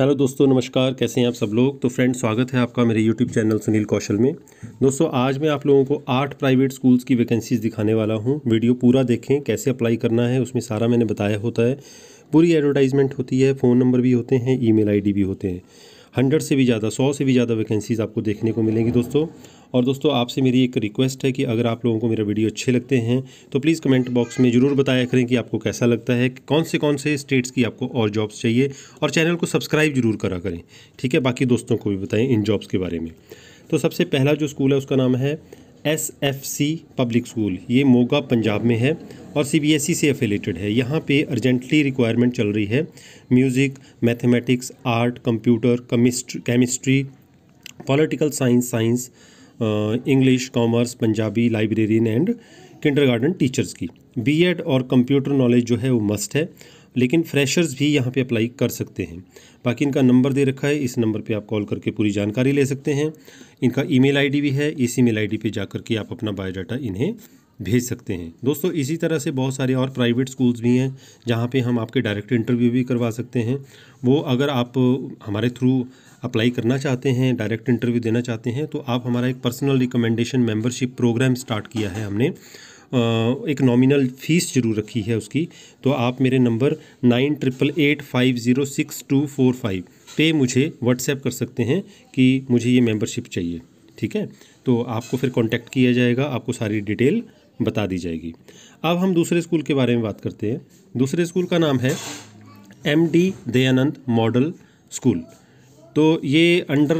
hello दोस्तों नमस्कार कैसे हैं आप सब लोग तो फ्रेंड स्वागत है आपका मेरे यूट्यूब चैनल सुनील कौशल में दोस्तों आज मैं आप लोगों को आठ प्राइवेट स्कूल्स की वैकेंसीज़ दिखाने वाला हूं वीडियो पूरा देखें कैसे अप्लाई करना है उसमें सारा मैंने बताया होता है पूरी एडवर्टाइजमेंट होती है फ़ोन नंबर भी होते हैं ई मेल भी होते हैं हंड्रेड से भी ज़्यादा सौ से भी ज़्यादा वैकेंसीज़ आपको देखने को मिलेंगी दोस्तों और दोस्तों आपसे मेरी एक रिक्वेस्ट है कि अगर आप लोगों को मेरा वीडियो अच्छे लगते हैं तो प्लीज़ कमेंट बॉक्स में ज़रूर बताया करें कि आपको कैसा लगता है कौन से कौन से स्टेट्स की आपको और जॉब्स चाहिए और चैनल को सब्सक्राइब जरूर करा करें ठीक है बाकी दोस्तों को भी बताएं इन जॉब्स के बारे में तो सबसे पहला जो स्कूल है उसका नाम है S F C public school ये मोगा पंजाब में है और सी बी एस ई से एफिलेटेड है यहाँ पे अर्जेंटली रिक्वायरमेंट चल रही है music mathematics art computer chemistry political science science English commerce Punjabi librarian and kindergarten teachers की बीएड और कंप्यूटर नॉलेज जो है वो मस्ट है लेकिन फ्रेशर्स भी यहाँ पे अप्लाई कर सकते हैं बाकी इनका नंबर दे रखा है इस नंबर पे आप कॉल करके पूरी जानकारी ले सकते हैं इनका ईमेल आईडी भी है इस ईमेल आईडी पे जा के आप अपना बायोडाटा इन्हें भेज सकते हैं दोस्तों इसी तरह से बहुत सारे और प्राइवेट स्कूल्स भी हैं जहाँ पे हम आपके डायरेक्ट इंटरव्यू भी करवा सकते हैं वो अगर आप हमारे थ्रू अप्लाई करना चाहते हैं डायरेक्ट इंटरव्यू देना चाहते हैं तो आप हमारा एक personal recommendation membership program start किया है हमने एक नॉमिनल फ़ीस जरूर रखी है उसकी तो आप मेरे number nine triple eight five zero six two four five पे मुझे व्हाट्सएप कर सकते हैं कि मुझे ये मेंबरशिप चाहिए ठीक है तो आपको फिर कांटेक्ट किया जाएगा आपको सारी डिटेल बता दी जाएगी अब हम दूसरे स्कूल के बारे में बात करते हैं दूसरे स्कूल का नाम है M D Dayanand model school तो ये under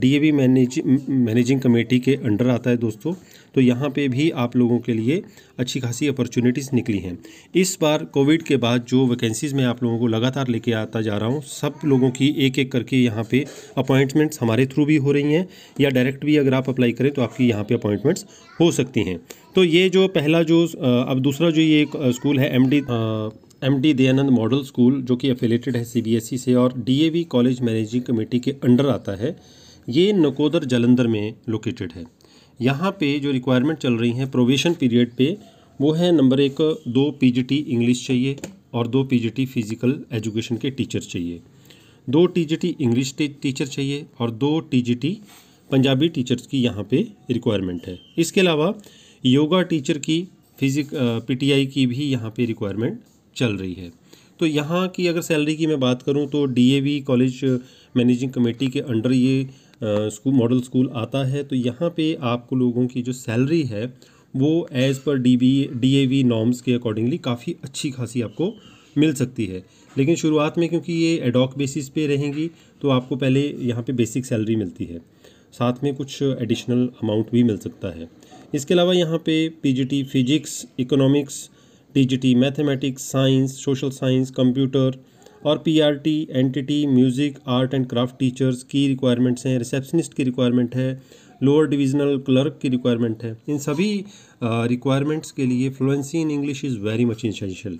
DAV manage managing committee के अंडर आता है दोस्तों तो यहाँ पे भी आप लोगों के लिए अच्छी खासी अपॉर्चुनिटीज़ निकली हैं इस बार कोविड के बाद जो वैकेंसीज़ मैं आप लोगों को लगातार लेके आता जा रहा हूँ सब लोगों की एक एक करके यहाँ पे अपॉइंटमेंट्स हमारे थ्रू भी हो रही हैं या डायरेक्ट भी अगर आप अप्लाई करें तो आपकी यहाँ पर अपॉइंटमेंट्स हो सकती हैं तो ये जो पहला जो अब दूसरा जो ये स्कूल है M M D Dayanand model school जो कि एफिलेटेड है सीबीएसई e से और डीएवी कॉलेज मैनेजिंग कमेटी के अंडर आता है ये नकोदर जलंधर में लोकेटेड है यहाँ पे जो रिक्वायरमेंट चल रही हैं प्रोवेशन पीरियड पे वो है नंबर एक दो पीजीटी इंग्लिश चाहिए और दो पीजीटी फिजिकल एजुकेशन के टीचर चाहिए दो टी इंग्लिश टीचर चाहिए और दो टी पंजाबी टीचर्स की यहाँ पे रिक्वायरमेंट है इसके अलावा योगा टीचर की फिजिक पीटीआई की भी यहाँ पे रिक्वायरमेंट चल रही है तो यहाँ की अगर सैलरी की मैं बात करूँ तो डी कॉलेज मैनेजिंग कमेटी के अंडर ये स्कूल मॉडल स्कूल आता है तो यहाँ पे आपको लोगों की जो सैलरी है वो as per D B D A V norms के अकॉर्डिंगली काफ़ी अच्छी खासी आपको मिल सकती है लेकिन शुरुआत में क्योंकि ये एडॉक बेसिस पे रहेंगी तो आपको पहले यहाँ पे बेसिक सैलरी मिलती है साथ में कुछ एडिशनल अमाउंट भी मिल सकता है इसके अलावा यहाँ पे PGT physics economics TGT mathematics science social science computer और PRT NTT music art and craft teachers की रिक्वायरमेंट्स हैं रिसेप्शनिस्ट की रिक्वायरमेंट है लोअर डिविजनल क्लर्क की रिक्वायरमेंट है इन सभी रिक्वायरमेंट्स के लिए fluency in English is very much essential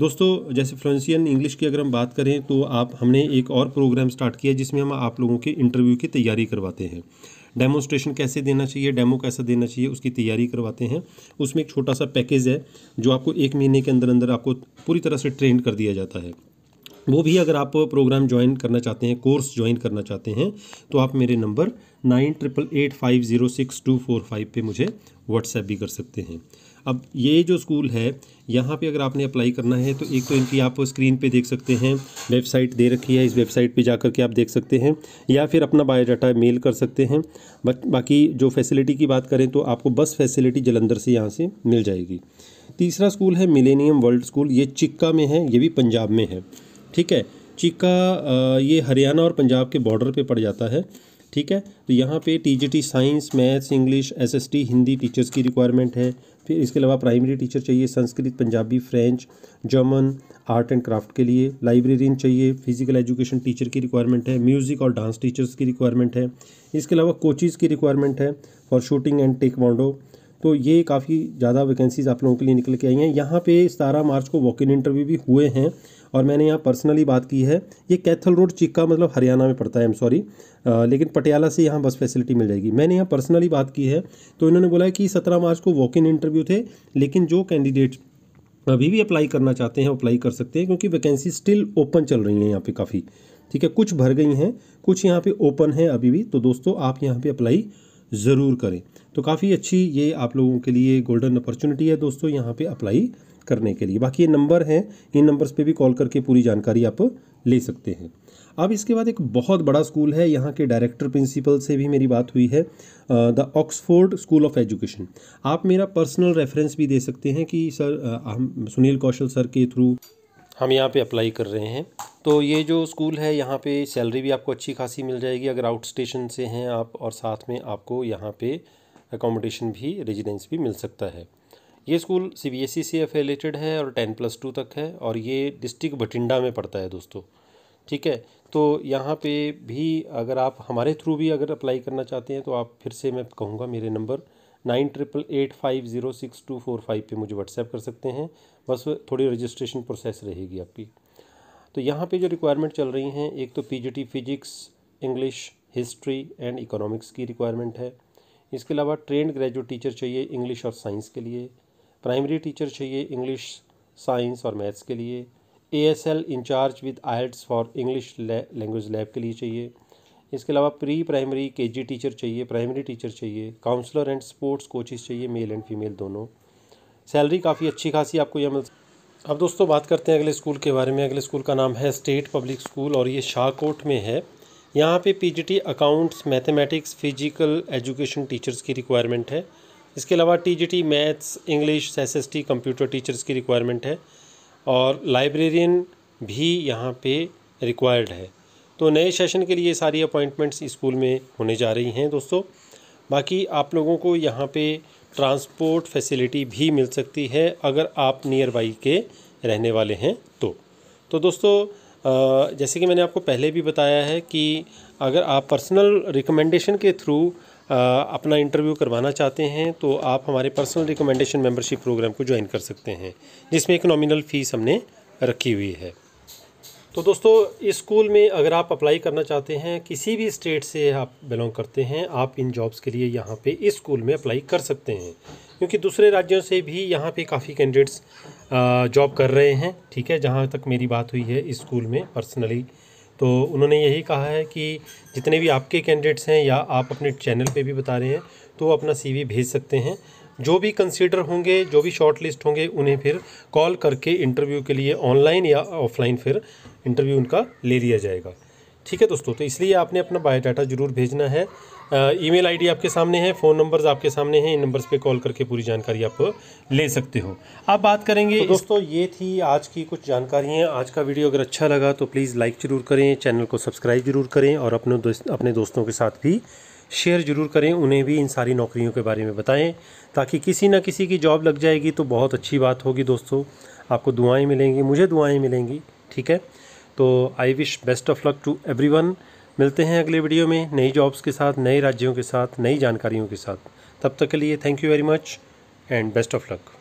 दोस्तों जैसे फ्लुएंसी इन इंग्लिश की अगर हम बात करें तो आप हमने एक और प्रोग्राम स्टार्ट किया जिसमें हम आप लोगों के इंटरव्यू की तैयारी करवाते हैं डेमोस्ट्रेशन कैसे देना चाहिए डेमो कैसा देना चाहिए उसकी तैयारी करवाते हैं उसमें एक छोटा सा पैकेज है जो आपको एक महीने के अंदर अंदर आपको पूरी तरह से ट्रेंड कर दिया जाता है वो भी अगर आप प्रोग्राम ज्वाइन करना चाहते हैं कोर्स ज्वाइन करना चाहते हैं तो आप मेरे number nine triple eight five zero six two four five पर मुझे व्हाट्सएप भी कर सकते हैं अब ये जो स्कूल है यहाँ पे अगर आपने अप्लाई करना है तो एक तो इनकी आप स्क्रीन पे देख सकते हैं वेबसाइट दे रखी है इस वेबसाइट पे जाकर के आप देख सकते हैं या फिर अपना बायोडाटा मेल कर सकते हैं बट बाकी जो फैसिलिटी की बात करें तो आपको बस फैसिलिटी जलंधर से यहाँ से मिल जाएगी तीसरा स्कूल है मिलेनियम वर्ल्ड स्कूल ये चिक्का में है ये भी पंजाब में है ठीक है चिक्का ये हरियाणा और पंजाब के बॉर्डर पर पड़ जाता है ठीक है तो यहाँ पे TGT science maths English SST Hindi teachers की रिक्वायरमेंट है फिर इसके अलावा प्राइमरी टीचर चाहिए Sanskrit Punjabi French German art and craft के लिए लाइब्रेरियन चाहिए फिजिकल एजुकेशन टीचर की रिक्वायरमेंट है म्यूज़िक और डांस टीचर्स की रिक्वायरमेंट है इसके अलावा कोचिज़ की रिक्वायरमेंट है फॉर शूटिंग एंड टेकवांडो तो ये काफ़ी ज़्यादा वैकेंसीज़ आप लोगों के लिए निकल के आई हैं यहाँ पे सतारह मार्च को वॉक इन इंटरव्यू भी हुए हैं और मैंने यहाँ पर्सनली बात की है ये कैथल रोड चिक्का मतलब हरियाणा में पड़ता है एम सॉरी लेकिन पटियाला से यहाँ बस फैसिलिटी मिल जाएगी मैंने यहाँ पर्सनली बात की है तो इन्होंने बोला कि सत्रह मार्च को वॉक इन इंटरव्यू थे लेकिन जो कैंडिडेट्स अभी भी अप्लाई करना चाहते हैं अप्लाई कर सकते हैं क्योंकि वैकेंसी स्टिल ओपन चल रही हैं यहाँ पे काफ़ी ठीक है कुछ भर गई हैं कुछ यहाँ पे ओपन है अभी भी तो दोस्तों आप यहाँ पे अप्लाई ज़रूर करें तो काफ़ी अच्छी ये आप लोगों के लिए गोल्डन अपॉर्चुनिटी है दोस्तों यहाँ पे अप्लाई करने के लिए बाकी ये नंबर हैं इन नंबर्स पे भी कॉल करके पूरी जानकारी आप ले सकते हैं अब इसके बाद एक बहुत बड़ा स्कूल है यहाँ के डायरेक्टर प्रिंसिपल से भी मेरी बात हुई है the Oxford school of education आप मेरा पर्सनल रेफरेंस भी दे सकते हैं कि सर हम सुनील कौशल सर के थ्रू हम यहाँ पर अप्लाई कर रहे हैं तो ये जो स्कूल है यहाँ पे सैलरी भी आपको अच्छी खासी मिल जाएगी अगर आउट स्टेशन से हैं आप और साथ में आपको यहाँ पे एकोमोडेशन भी रेजिडेंस भी मिल सकता है ये school C B S E से एफिलेटेड है और टेन प्लस टू तक है और ये डिस्ट्रिक्ट बठिंडा में पड़ता है दोस्तों ठीक है तो यहाँ पे भी अगर आप हमारे थ्रू भी अगर अप्लाई करना चाहते हैं तो आप फिर से मैं कहूँगा मेरे number nine triple eight five zero six two four five पर मुझे व्हाट्सएप कर सकते हैं बस थोड़ी रजिस्ट्रेशन प्रोसेस रहेगी आपकी तो यहाँ पे जो रिक्वायरमेंट चल रही हैं एक तो PGT physics English history and economics की रिक्वायरमेंट है इसके अलावा ट्रेंड ग्रेजुएट टीचर चाहिए इंग्लिश और साइंस के लिए प्राइमरी टीचर चाहिए इंग्लिश साइंस और मैथ्स के लिए A S L incharge with IELTS for English language lab के लिए चाहिए इसके अलावा pre primary K G teacher चाहिए प्राइमरी टीचर चाहिए काउंसलर एंड स्पोर्ट्स कोचिज चाहिए मेल एंड फीमेल दोनों सैलरी काफ़ी अच्छी खासी आपको यह मिल अब दोस्तों बात करते हैं अगले स्कूल के बारे में अगले स्कूल का नाम है स्टेट पब्लिक स्कूल और ये शाहकोट में है यहाँ पे PGT accounts mathematics physical education teachers की रिक्वायरमेंट है इसके अलावा TGT maths English T computer teachers की रिक्वायरमेंट है और लाइब्रेरियन भी यहाँ पे रिक्वायर्ड है तो नए सेशन के लिए सारी अपॉइंटमेंट्स स्कूल में होने जा रही हैं दोस्तों बाकी आप लोगों को यहाँ पे ट्रांसपोर्ट फैसिलिटी भी मिल सकती है अगर आप नियर बाई के रहने वाले हैं तो तो दोस्तों जैसे कि मैंने आपको पहले भी बताया है कि अगर आप पर्सनल रिकमेंडेशन के थ्रू अपना इंटरव्यू करवाना चाहते हैं तो आप हमारे पर्सनल रिकमेंडेशन मेंबरशिप प्रोग्राम को ज्वाइन कर सकते हैं जिसमें एक नॉमिनल फ़ीस हमने रखी हुई है तो दोस्तों इस स्कूल में अगर आप अप्लाई करना चाहते हैं किसी भी स्टेट से आप बिलोंग करते हैं आप इन जॉब्स के लिए यहाँ पे इस स्कूल में अप्लाई कर सकते हैं क्योंकि दूसरे राज्यों से भी यहाँ पे काफ़ी कैंडिडेट्स जॉब कर रहे हैं ठीक है जहाँ तक मेरी बात हुई है इस स्कूल में पर्सनली तो उन्होंने यही कहा है कि जितने भी आपके कैंडिडेट्स हैं या आप अपने चैनल पर भी बता रहे हैं तो अपना सी भेज सकते हैं जो भी कंसीडर होंगे जो भी शॉर्ट लिस्ट होंगे उन्हें फिर कॉल करके इंटरव्यू के लिए ऑनलाइन या ऑफलाइन फिर इंटरव्यू उनका ले लिया जाएगा ठीक है दोस्तों तो इसलिए आपने अपना बायोडाटा जरूर भेजना है ईमेल आईडी आपके सामने है फ़ोन नंबर्स आपके सामने हैं इन नंबर्स पे कॉल करके पूरी जानकारी आप ले सकते हो आप बात करेंगे तो दोस्तों ये थी आज की कुछ जानकारियाँ आज का वीडियो अगर अच्छा लगा तो प्लीज़ लाइक ज़रूर करें चैनल को सब्सक्राइब ज़रूर करें और अपने दोस्त अपने दोस्तों के साथ भी शेयर ज़रूर करें उन्हें भी इन सारी नौकरियों के बारे में बताएं ताकि किसी ना किसी की जॉब लग जाएगी तो बहुत अच्छी बात होगी दोस्तों आपको दुआएं मिलेंगी मुझे दुआएं मिलेंगी ठीक है तो I wish best of luck to everyone मिलते हैं अगले वीडियो में नई जॉब्स के साथ नए राज्यों के साथ नई जानकारियों के साथ तब तक के लिए thank you very much and best of luck